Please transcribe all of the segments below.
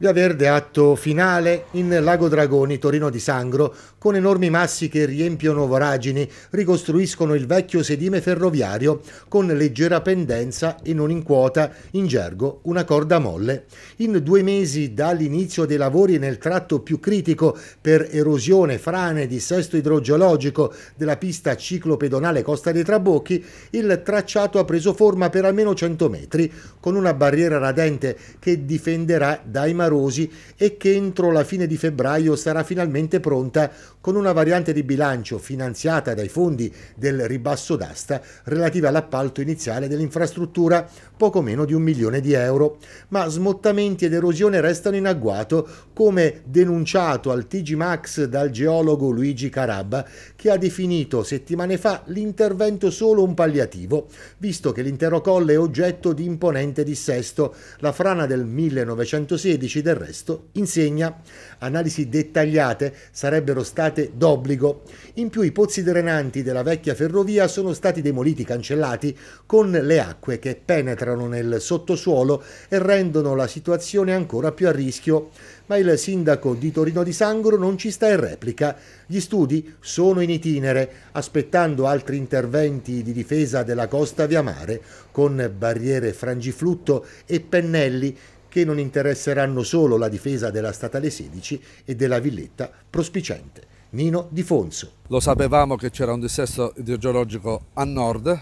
Via Verde atto finale in Lago Dragoni, Torino di Sangro, con enormi massi che riempiono voragini, ricostruiscono il vecchio sedime ferroviario con leggera pendenza e non in quota, in gergo una corda molle. In due mesi dall'inizio dei lavori nel tratto più critico per erosione, frane, dissesto idrogeologico della pista ciclopedonale Costa dei Trabocchi, il tracciato ha preso forma per almeno 100 metri, con una barriera radente che difenderà dai maroni Rosi e che entro la fine di febbraio sarà finalmente pronta con una variante di bilancio finanziata dai fondi del ribasso d'asta relativa all'appalto iniziale dell'infrastruttura, poco meno di un milione di euro. Ma smottamenti ed erosione restano in agguato, come denunciato al TG Max dal geologo Luigi Carabba, che ha definito settimane fa l'intervento solo un palliativo, visto che l'intero colle è oggetto di imponente dissesto. La frana del 1916 medici del resto insegna. Analisi dettagliate sarebbero state d'obbligo. In più i pozzi drenanti della vecchia ferrovia sono stati demoliti, cancellati, con le acque che penetrano nel sottosuolo e rendono la situazione ancora più a rischio. Ma il sindaco di Torino di Sangro non ci sta in replica. Gli studi sono in itinere, aspettando altri interventi di difesa della costa via mare, con barriere frangiflutto e pennelli che non interesseranno solo la difesa della Statale 16 e della villetta prospicente. Nino Di Fonso. Lo sapevamo che c'era un dissesto idrogeologico a nord,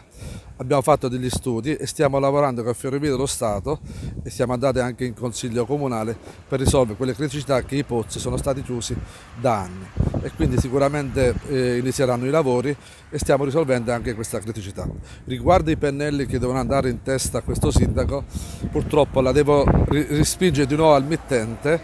abbiamo fatto degli studi e stiamo lavorando con Ferrovie dello Stato e siamo andati anche in Consiglio Comunale per risolvere quelle criticità che i pozzi sono stati chiusi da anni e quindi sicuramente eh, inizieranno i lavori e stiamo risolvendo anche questa criticità. Riguardo i pennelli che devono andare in testa a questo sindaco, purtroppo la devo rispingere di nuovo al mittente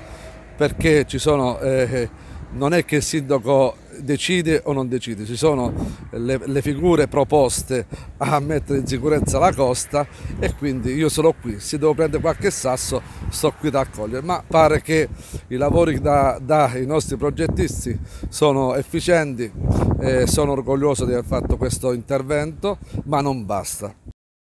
perché sono, eh, non è che il sindaco decide o non decide, ci sono le, le, figure proposte a mettere in sicurezza la costa e quindi io sono qui, se devo prendere qualche sasso sto qui da accogliere, ma pare che i lavori da, dai nostri progettisti sono efficienti, e sono orgoglioso di aver fatto questo intervento, ma non basta.